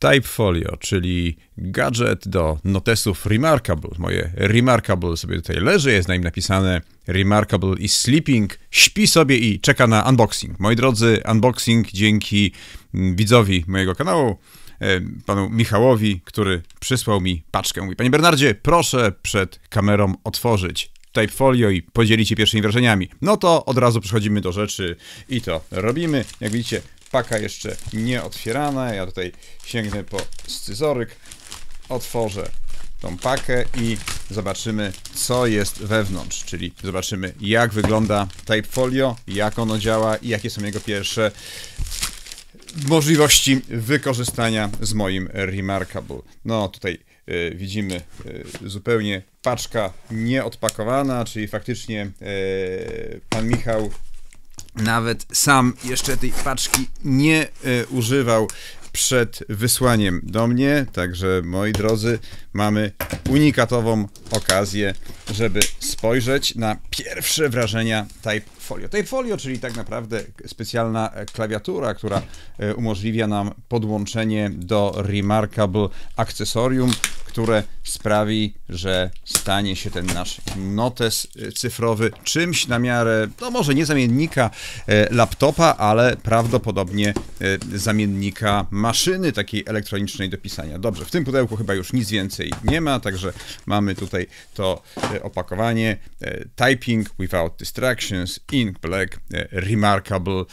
Typefolio, czyli gadżet do notesów Remarkable. Moje Remarkable sobie tutaj leży, jest na nim napisane Remarkable i Sleeping. Śpi sobie i czeka na unboxing. Moi drodzy, unboxing dzięki mm, widzowi mojego kanału, e, panu Michałowi, który przysłał mi paczkę. Mówi, panie Bernardzie, proszę przed kamerą otworzyć Typefolio i podzielić się pierwszymi wrażeniami. No to od razu przechodzimy do rzeczy i to robimy. Jak widzicie, paka jeszcze nie otwierana. Ja tutaj sięgnę po scyzoryk, otworzę tą pakę i zobaczymy, co jest wewnątrz, czyli zobaczymy, jak wygląda Typefolio, jak ono działa i jakie są jego pierwsze możliwości wykorzystania z moim Remarkable. No, tutaj y, widzimy y, zupełnie paczka nieodpakowana, czyli faktycznie y, pan Michał nawet sam jeszcze tej paczki nie e, używał przed wysłaniem do mnie. Także moi drodzy, mamy unikatową okazję, żeby spojrzeć na pierwsze wrażenia Type Folio. Type Folio, czyli tak naprawdę specjalna klawiatura, która e, umożliwia nam podłączenie do Remarkable akcesorium, które sprawi, że stanie się ten nasz notes cyfrowy czymś na miarę, no może nie zamiennika e, laptopa, ale prawdopodobnie e, zamiennika maszyny takiej elektronicznej do pisania. Dobrze, w tym pudełku chyba już nic więcej nie ma, także mamy tutaj to e, opakowanie Typing Without Distractions in Black Remarkable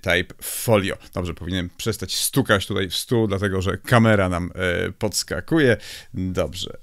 Type Folio. Dobrze, powinienem przestać stukać tutaj w stół, dlatego że kamera nam podskakuje. Dobrze. Dobrze.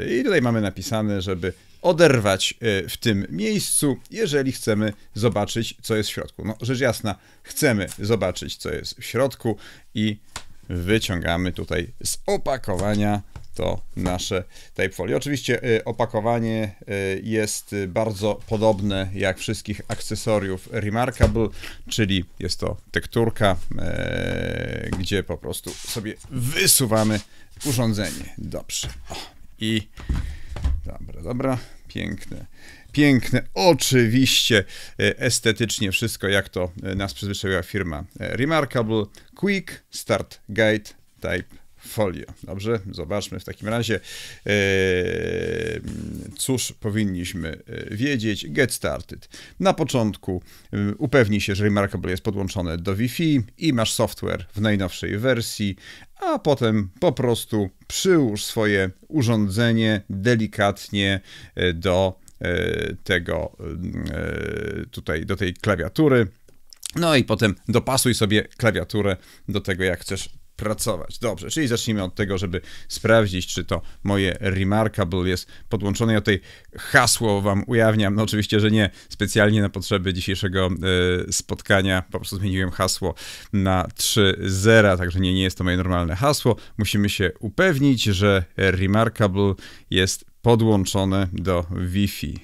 E, I tutaj mamy napisane, żeby oderwać e, w tym miejscu, jeżeli chcemy zobaczyć, co jest w środku. No, rzecz jasna, chcemy zobaczyć, co jest w środku i wyciągamy tutaj z opakowania to nasze Typefolio. Oczywiście y, opakowanie y, jest bardzo podobne jak wszystkich akcesoriów Remarkable, czyli jest to tekturka, e, gdzie po prostu sobie wysuwamy urządzenie. Dobrze. O, I dobra, dobra, piękne piękne, oczywiście e, estetycznie wszystko, jak to nas przyzwyczaiła firma e, Remarkable. Quick Start Guide Type folio. Dobrze, zobaczmy w takim razie, e, cóż powinniśmy e, wiedzieć. Get started. Na początku e, upewnij się, że Remarkable jest podłączone do Wi-Fi i masz software w najnowszej wersji, a potem po prostu przyłóż swoje urządzenie delikatnie do tego tutaj do tej klawiatury. No i potem dopasuj sobie klawiaturę do tego, jak chcesz pracować. Dobrze, czyli zacznijmy od tego, żeby sprawdzić, czy to moje Remarkable jest podłączone. Ja tutaj hasło wam ujawniam, no oczywiście, że nie. Specjalnie na potrzeby dzisiejszego y, spotkania po prostu zmieniłem hasło na 3.0, zera, także nie, nie jest to moje normalne hasło. Musimy się upewnić, że Remarkable jest podłączone do Wi-Fi.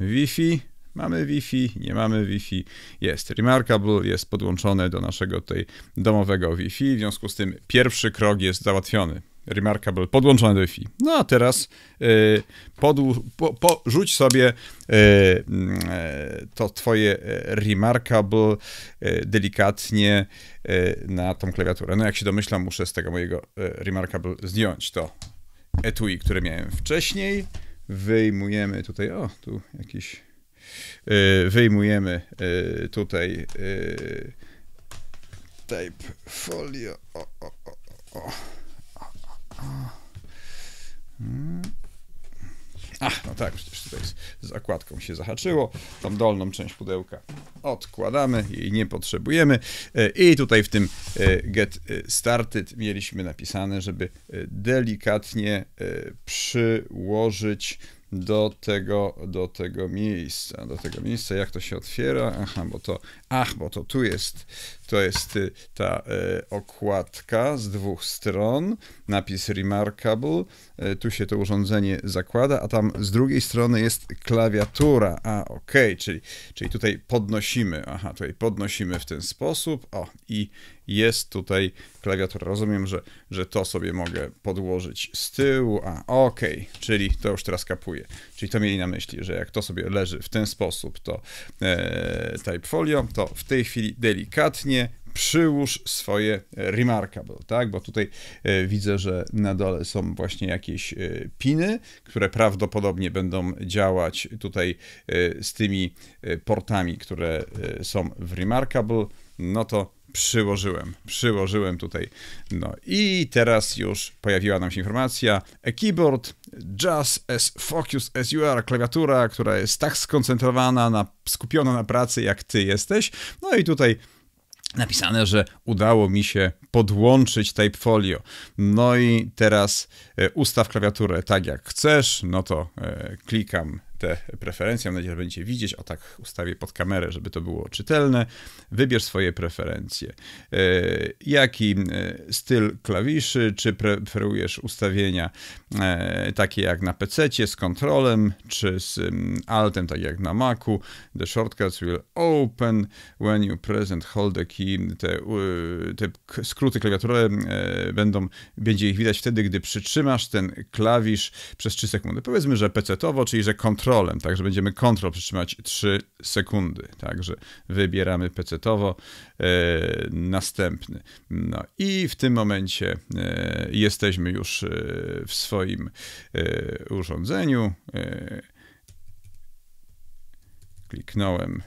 Wi-Fi Mamy Wi-Fi, nie mamy Wi-Fi. Jest Remarkable, jest podłączone do naszego tutaj domowego Wi-Fi. W związku z tym pierwszy krok jest załatwiony. Remarkable podłączone do Wi-Fi. No a teraz yy, podłu- po, po, rzuć sobie y, mm, to twoje y, Remarkable y, delikatnie na tą klawiaturę. No jak się domyślam, muszę z tego mojego Remarkable zdjąć to etui, które miałem wcześniej. Wyjmujemy tutaj, o, tu jakiś Y, wyjmujemy y, tutaj y, tape folio. O, o, o, o. Ach, no tak, przecież tutaj z, z okładką się zahaczyło. Tą dolną część pudełka odkładamy, jej nie potrzebujemy. I tutaj w tym get started mieliśmy napisane, żeby delikatnie przyłożyć do tego, do tego miejsca. Do tego miejsca, jak to się otwiera? Aha, bo to, ach, bo to tu jest, to jest y, ta e, okładka z dwóch stron, napis Remarkable, e, tu się to urządzenie zakłada, a tam z drugiej strony jest klawiatura, a ok, czyli, czyli tutaj podnosimy, aha, tutaj podnosimy w ten sposób, o, i, jest tutaj klawiatura. Rozumiem, że, że to sobie mogę podłożyć z tyłu, a ok, czyli to już teraz kapuje. Czyli to mieli na myśli, że jak to sobie leży w ten sposób, to e, typefolio, to w tej chwili delikatnie przyłóż swoje remarkable, tak? Bo tutaj e, widzę, że na dole są właśnie jakieś e, piny, które prawdopodobnie będą działać tutaj e, z tymi portami, które są w remarkable no to przyłożyłem, przyłożyłem tutaj. No i teraz już pojawiła nam się informacja. A keyboard just as focused as you are, klawiatura, która jest tak skoncentrowana, na, skupiona na pracy jak ty jesteś. No i tutaj napisane, że udało mi się podłączyć Typefolio. No i teraz e, ustaw klawiaturę tak jak chcesz, no to e, klikam te preferencje. Mam nadzieję, że będziecie widzieć. O tak ustawię pod kamerę, żeby to było czytelne. Wybierz swoje preferencje. E, jaki e, styl klawiszy, czy preferujesz ustawienia e, takie jak na PC z kontrolem, czy z mm, altem, tak jak na Macu. The shortcuts will open when you press and hold the key. Te, te skróty klawiaturowe będą, będzie ich widać wtedy, gdy przytrzymasz ten klawisz przez 3 sekundy. Powiedzmy, że PC-towo, czyli że kontrol kontrolem, także będziemy kontrol przytrzymać 3 sekundy, także wybieramy pecetowo e, następny. No i w tym momencie e, jesteśmy już e, w swoim e, urządzeniu. E, kliknąłem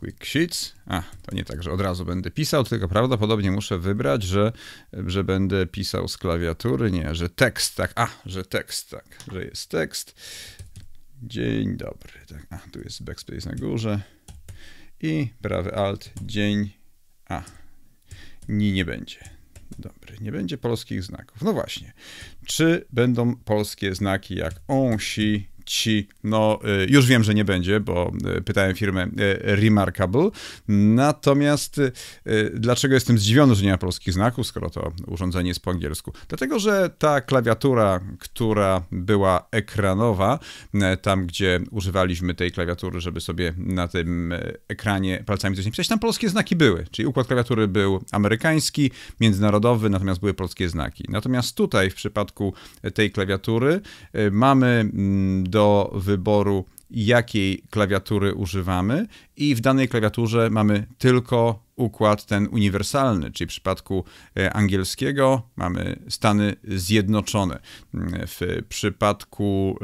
Quick Sheets. A, to nie tak, że od razu będę pisał, tylko prawdopodobnie muszę wybrać, że, że będę pisał z klawiatury. Nie, że tekst, tak. A, że tekst, tak. Że jest tekst. Dzień dobry. Tak. A, tu jest backspace na górze. I prawy alt. Dzień. A, ni nie będzie. Dobry, nie będzie polskich znaków. No właśnie. Czy będą polskie znaki jak on, si, ci, no y, już wiem, że nie będzie, bo y, pytałem firmę y, Remarkable. Natomiast dlaczego jestem zdziwiony, że nie ma polskich znaków, skoro to urządzenie jest po angielsku? Dlatego, że ta klawiatura, która była ekranowa, tam gdzie używaliśmy tej klawiatury, żeby sobie na tym ekranie palcami coś napisać, tam polskie znaki były. Czyli układ klawiatury był amerykański, międzynarodowy, natomiast były polskie znaki. Natomiast tutaj w przypadku tej klawiatury mamy mm, do do wyboru, jakiej klawiatury używamy i w danej klawiaturze mamy tylko układ ten uniwersalny, czyli w przypadku e, angielskiego mamy Stany Zjednoczone. W przypadku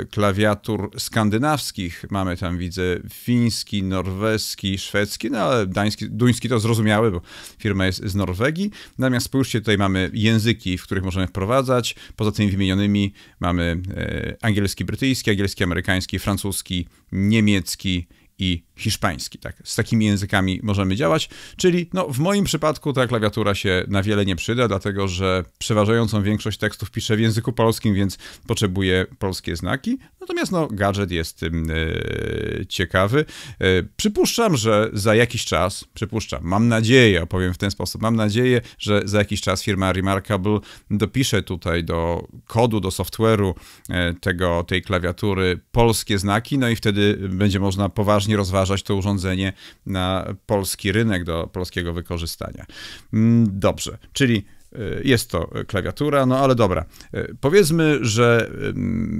e, klawiatur skandynawskich mamy tam, widzę, fiński, norweski, szwedzki, no ale dański, duński to zrozumiałe, bo firma jest z Norwegii. Natomiast spójrzcie, tutaj mamy języki, w których możemy wprowadzać. Poza tymi wymienionymi mamy e, angielski, brytyjski, angielski, amerykański, francuski, niemiecki, i hiszpański. Tak? Z takimi językami możemy działać, czyli no, w moim przypadku ta klawiatura się na wiele nie przyda, dlatego że przeważającą większość tekstów piszę w języku polskim, więc potrzebuję polskie znaki. Natomiast no, gadżet jest tym yy, ciekawy. Yy, przypuszczam, że za jakiś czas, przypuszczam, mam nadzieję, opowiem w ten sposób, mam nadzieję, że za jakiś czas firma Remarkable dopisze tutaj do kodu, do software'u yy, tego, tej klawiatury polskie znaki, no i wtedy będzie można poważnie poważnie rozważać to urządzenie na polski rynek do polskiego wykorzystania. Mm, dobrze, czyli y, jest to klawiatura, no ale dobra. Y, powiedzmy, że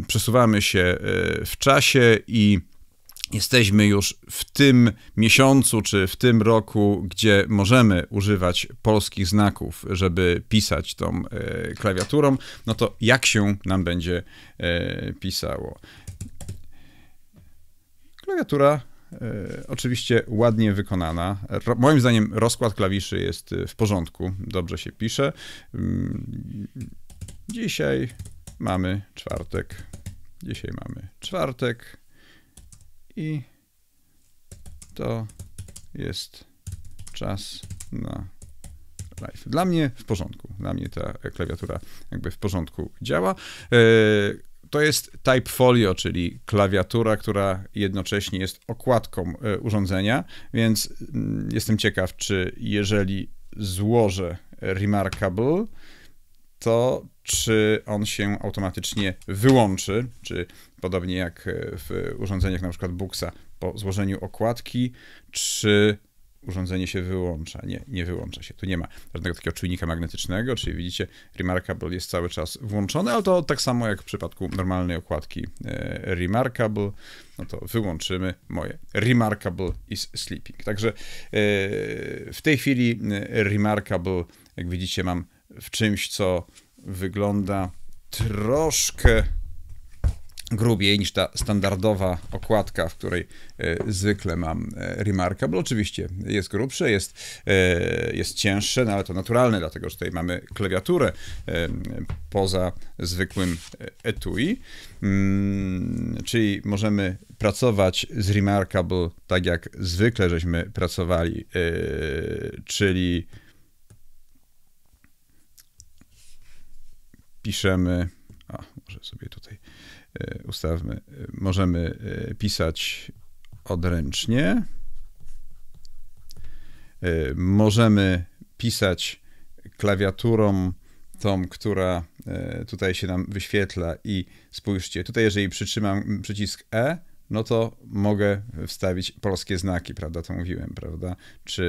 y, przesuwamy się w czasie i jesteśmy już w tym miesiącu czy w tym roku, gdzie możemy używać polskich znaków, żeby pisać tą klawiaturą, no to jak się nam będzie pisało? Klawiatura E, oczywiście ładnie wykonana. Ro, moim zdaniem rozkład klawiszy jest e, w porządku, dobrze się pisze. Mm, dzisiaj mamy czwartek. Dzisiaj mamy czwartek i to jest czas na live. Dla mnie w porządku. Dla mnie ta klawiatura jakby w porządku działa. Yy, to jest Type Folio, czyli klawiatura, która jednocześnie jest okładką e, urządzenia, więc mm, jestem ciekaw, czy jeżeli złożę Remarkable, to czy on się automatycznie wyłączy, czy podobnie jak e, w urządzeniach np. Buxa, po złożeniu okładki, czy urządzenie się wyłącza. Nie, nie wyłącza się. Tu nie ma żadnego takiego czujnika magnetycznego, czyli widzicie, Remarkable jest cały czas włączony, ale to tak samo jak w przypadku normalnej okładki e, Remarkable. No to wyłączymy moje Remarkable is sleeping. Także e, w tej chwili e, Remarkable, jak widzicie, mam w czymś, co wygląda troszkę grubiej niż ta standardowa okładka, w której e, zwykle mam e, Remarkable. Oczywiście jest grubsze, jest, e, jest cięższe, no ale to naturalne, dlatego że tutaj mamy klawiaturę e, poza zwykłym etui. Mm, czyli możemy pracować z Remarkable tak jak zwykle żeśmy pracowali, czyli piszemy. A, może sobie tutaj E, ustawmy, e, możemy e, pisać odręcznie, możemy pisać klawiaturą tą, która tutaj się nam wyświetla i spójrzcie, tutaj jeżeli przytrzymam przycisk E, no to mogę wstawić polskie znaki, prawda, to mówiłem, prawda, czy,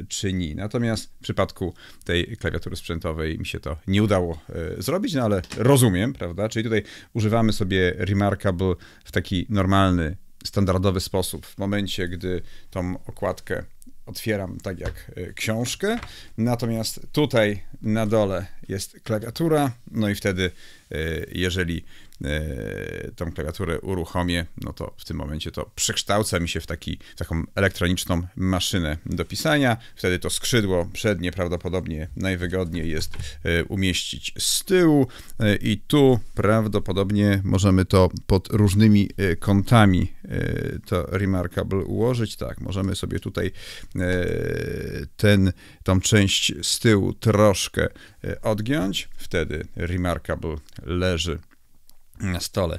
y, czy nie? Natomiast w przypadku tej klawiatury sprzętowej mi się to nie udało y, zrobić, no ale rozumiem, prawda, czyli tutaj używamy sobie Remarkable w taki normalny, standardowy sposób. W momencie, gdy tą okładkę otwieram tak jak y, książkę, natomiast tutaj na dole jest klawiatura, no i wtedy jeżeli E, tą klawiaturę uruchomię, no to w tym momencie to przekształca mi się w, taki, w taką elektroniczną maszynę do pisania. Wtedy to skrzydło przednie prawdopodobnie najwygodniej jest e, umieścić z tyłu e, i tu prawdopodobnie możemy to pod różnymi kątami to Remarkable ułożyć. Tak, możemy sobie tutaj ten, tą część z tyłu troszkę odgiąć. Wtedy Remarkable leży na stole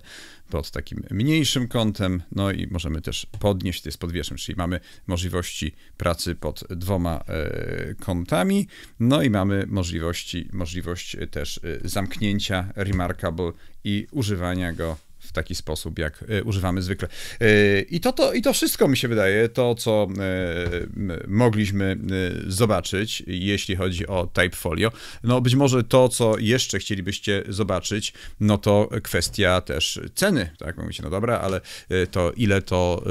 pod takim mniejszym kątem, no i możemy też podnieść, to jest pod wierzchem, czyli mamy możliwości pracy pod dwoma e, kątami, no i mamy możliwości, możliwość też e, zamknięcia Remarkable i używania go w taki sposób, jak e, używamy zwykle. E, I to, to, i to wszystko mi się wydaje, to co e, mogliśmy zobaczyć, jeśli chodzi o Typefolio. No być może to, co jeszcze chcielibyście zobaczyć, no to kwestia też ceny, tak? Mówicie, no dobra, ale to ile to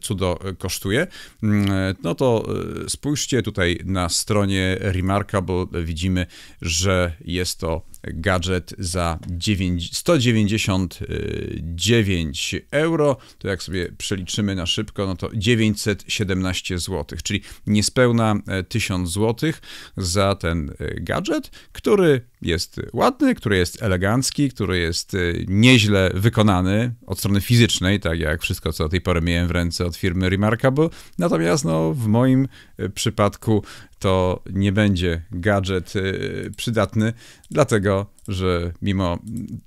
cudo kosztuje? Mm, no to spójrzcie tutaj na stronie Remarkable, widzimy, że jest to gadżet za 9, 199 euro. To jak sobie przeliczymy na szybko, no to 917 zł, czyli niespełna 1000 e, zł za ten e, gadżet, który jest ładny, który jest elegancki, który jest y, nieźle wykonany od strony fizycznej, tak jak wszystko, co do tej pory miałem w ręce od firmy Remarkable. Natomiast no, w moim y, przypadku to nie będzie gadżet y, przydatny, dlatego że mimo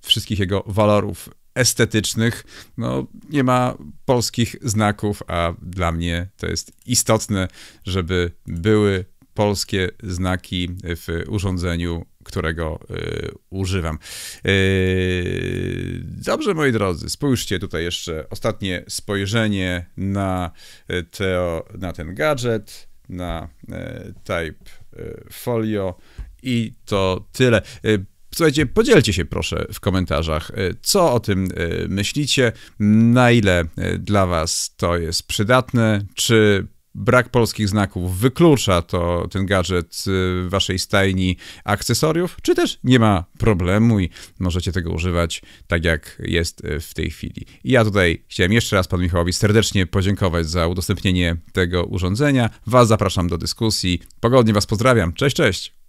wszystkich jego walorów estetycznych, no nie ma polskich znaków, a dla mnie to jest istotne, żeby były polskie znaki w urządzeniu którego y, używam. Y, dobrze, moi drodzy, spójrzcie tutaj jeszcze ostatnie spojrzenie na, y, teo, na ten gadżet, na y, Type y, Folio i to tyle. Y, słuchajcie, podzielcie się proszę w komentarzach, co o tym myślicie, na ile dla Was to jest przydatne, czy brak polskich znaków wyklucza to ten gadżet w y, waszej stajni akcesoriów, czy też nie ma problemu i możecie tego używać tak jak jest y, w tej chwili. I ja tutaj chciałem jeszcze raz panu Michałowi serdecznie podziękować za udostępnienie tego urządzenia. Was zapraszam do dyskusji. Pogodnie was pozdrawiam. Cześć, cześć.